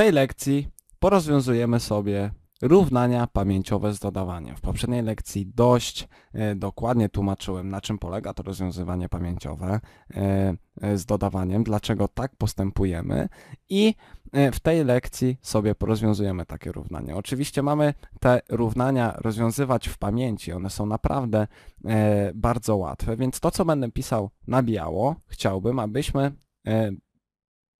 tej lekcji porozwiązujemy sobie równania pamięciowe z dodawaniem. W poprzedniej lekcji dość e, dokładnie tłumaczyłem, na czym polega to rozwiązywanie pamięciowe e, e, z dodawaniem, dlaczego tak postępujemy i w tej lekcji sobie porozwiązujemy takie równanie. Oczywiście mamy te równania rozwiązywać w pamięci, one są naprawdę bardzo łatwe, więc to, co będę pisał na biało, chciałbym, abyśmy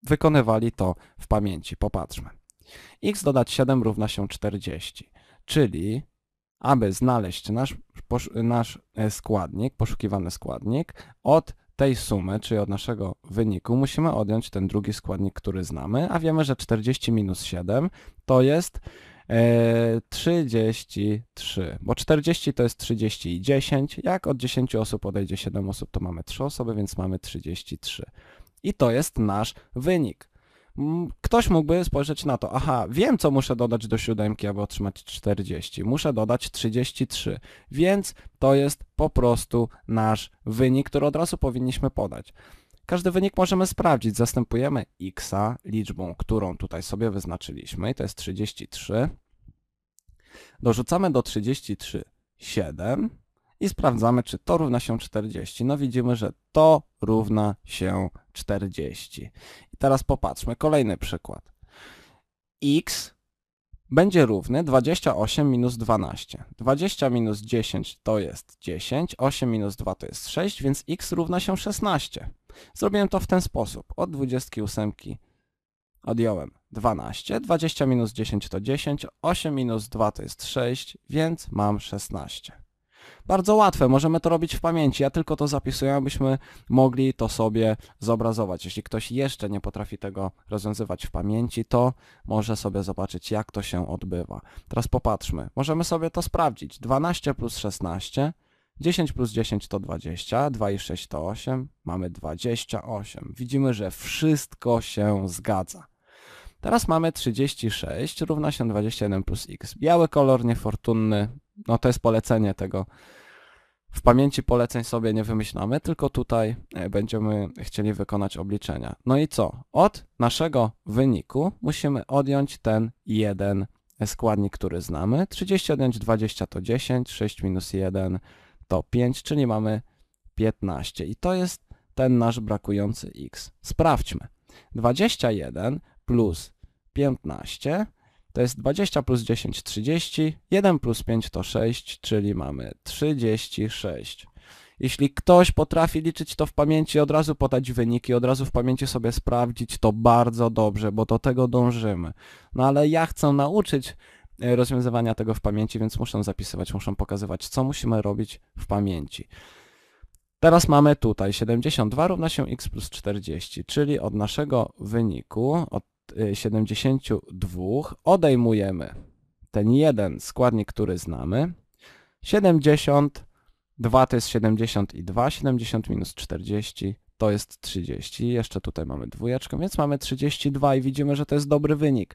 wykonywali to w pamięci. Popatrzmy. x dodać 7 równa się 40, czyli aby znaleźć nasz, nasz e, składnik, poszukiwany składnik, od tej sumy, czyli od naszego wyniku, musimy odjąć ten drugi składnik, który znamy, a wiemy, że 40 minus 7 to jest 33, bo 40 to jest 30 i 10. Jak od 10 osób odejdzie 7 osób, to mamy 3 osoby, więc mamy 33. I to jest nasz wynik. Ktoś mógłby spojrzeć na to, aha, wiem co muszę dodać do siódemki, aby otrzymać 40. Muszę dodać 33, więc to jest po prostu nasz wynik, który od razu powinniśmy podać. Każdy wynik możemy sprawdzić. Zastępujemy x liczbą, którą tutaj sobie wyznaczyliśmy, i to jest 33. Dorzucamy do 33 7 i sprawdzamy, czy to równa się 40. No widzimy, że to równa się 40. I teraz popatrzmy, kolejny przykład. x będzie równy 28 minus 12. 20 minus 10 to jest 10, 8 minus 2 to jest 6, więc x równa się 16. Zrobiłem to w ten sposób. Od 28 odjąłem 12, 20 minus 10 to 10, 8 minus 2 to jest 6, więc mam 16. Bardzo łatwe, możemy to robić w pamięci, ja tylko to zapisuję, abyśmy mogli to sobie zobrazować. Jeśli ktoś jeszcze nie potrafi tego rozwiązywać w pamięci, to może sobie zobaczyć, jak to się odbywa. Teraz popatrzmy, możemy sobie to sprawdzić. 12 plus 16 10 plus 10 to 20, 2 i 6 to 8, mamy 28. Widzimy, że wszystko się zgadza. Teraz mamy 36 równa się 21 plus x. Biały kolor niefortunny, no to jest polecenie tego. W pamięci poleceń sobie nie wymyślamy, tylko tutaj e, będziemy chcieli wykonać obliczenia. No i co? Od naszego wyniku musimy odjąć ten jeden składnik, który znamy. 30 odjąć 20 to 10, 6 minus 1 to 5, czyli mamy 15. I to jest ten nasz brakujący x. Sprawdźmy. 21 plus 15 to jest 20 plus 10, 30, 1 plus 5 to 6, czyli mamy 36. Jeśli ktoś potrafi liczyć to w pamięci, od razu podać wyniki, od razu w pamięci sobie sprawdzić, to bardzo dobrze, bo do tego dążymy. No ale ja chcę nauczyć E, rozwiązywania tego w pamięci, więc muszą zapisywać, muszą pokazywać, co musimy robić w pamięci. Teraz mamy tutaj 72 równa się x plus 40, czyli od naszego wyniku, od 72 e, odejmujemy ten jeden składnik, który znamy. 72 to jest 72, 70 minus 40 to jest 30. Jeszcze tutaj mamy dwójeczkę, więc mamy 32 i widzimy, że to jest dobry wynik.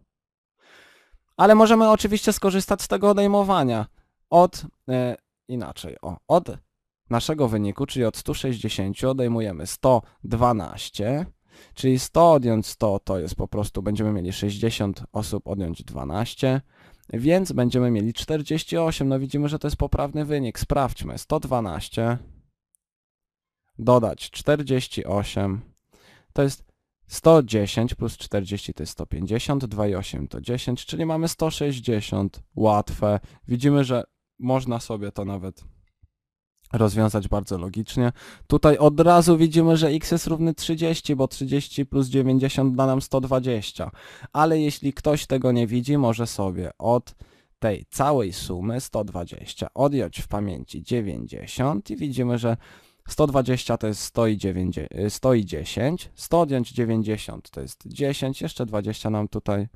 Ale możemy oczywiście skorzystać z tego odejmowania od, e, inaczej, o, od naszego wyniku, czyli od 160 odejmujemy 112, czyli 100 odjąć 100 to jest po prostu, będziemy mieli 60 osób odjąć 12, więc będziemy mieli 48. No widzimy, że to jest poprawny wynik. Sprawdźmy. 112 dodać 48 to jest 110 plus 40 to jest 150, 2,8 to 10, czyli mamy 160, łatwe. Widzimy, że można sobie to nawet rozwiązać bardzo logicznie. Tutaj od razu widzimy, że x jest równy 30, bo 30 plus 90 da nam 120. Ale jeśli ktoś tego nie widzi, może sobie od tej całej sumy 120 odjąć w pamięci 90 i widzimy, że 120 to jest 100 i, e, i 10, 100 odjąć 90 to jest 10, jeszcze 20 nam tutaj...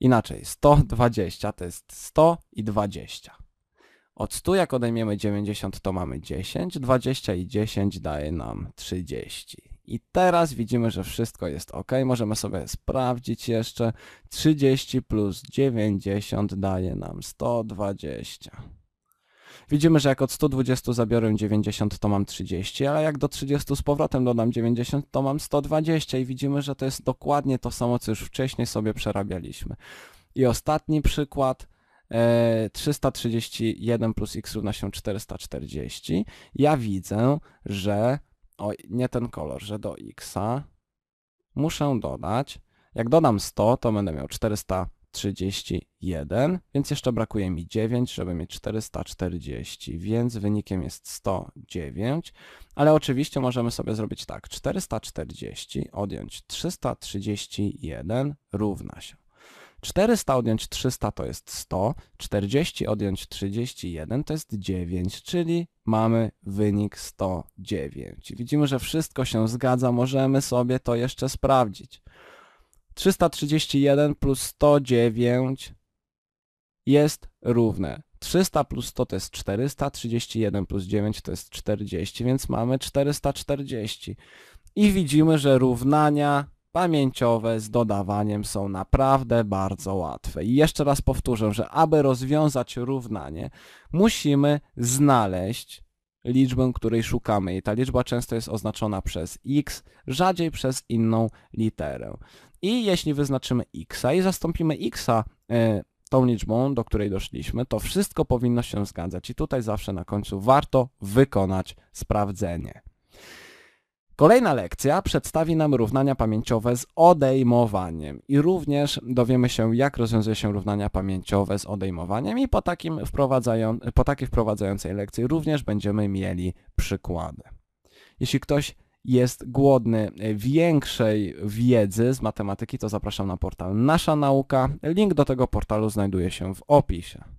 Inaczej, 120 to jest 100 i 20. Od 100 jak odejmiemy 90 to mamy 10, 20 i 10 daje nam 30. I teraz widzimy, że wszystko jest ok. Możemy sobie sprawdzić jeszcze. 30 plus 90 daje nam 120. Widzimy, że jak od 120 zabiorę 90, to mam 30, ale jak do 30 z powrotem dodam 90, to mam 120 i widzimy, że to jest dokładnie to samo, co już wcześniej sobie przerabialiśmy. I ostatni przykład, 331 e, plus x równa się 440. Ja widzę, że o, nie ten kolor, że do x'a muszę dodać. Jak dodam 100, to będę miał 400 31, więc jeszcze brakuje mi 9, żeby mieć 440, więc wynikiem jest 109, ale oczywiście możemy sobie zrobić tak, 440 odjąć 331 równa się. 400 odjąć 300 to jest 100, 40 odjąć 31 to jest 9, czyli mamy wynik 109. Widzimy, że wszystko się zgadza, możemy sobie to jeszcze sprawdzić. 331 plus 109 jest równe. 300 plus 100 to jest 400, 31 plus 9 to jest 40, więc mamy 440. I widzimy, że równania pamięciowe z dodawaniem są naprawdę bardzo łatwe. I jeszcze raz powtórzę, że aby rozwiązać równanie, musimy znaleźć liczbę, której szukamy i ta liczba często jest oznaczona przez x, rzadziej przez inną literę. I jeśli wyznaczymy x i zastąpimy x e, tą liczbą, do której doszliśmy, to wszystko powinno się zgadzać. I tutaj zawsze na końcu warto wykonać sprawdzenie. Kolejna lekcja przedstawi nam równania pamięciowe z odejmowaniem i również dowiemy się, jak rozwiązuje się równania pamięciowe z odejmowaniem i po, takim po takiej wprowadzającej lekcji również będziemy mieli przykłady. Jeśli ktoś jest głodny większej wiedzy z matematyki, to zapraszam na portal Nasza Nauka. Link do tego portalu znajduje się w opisie.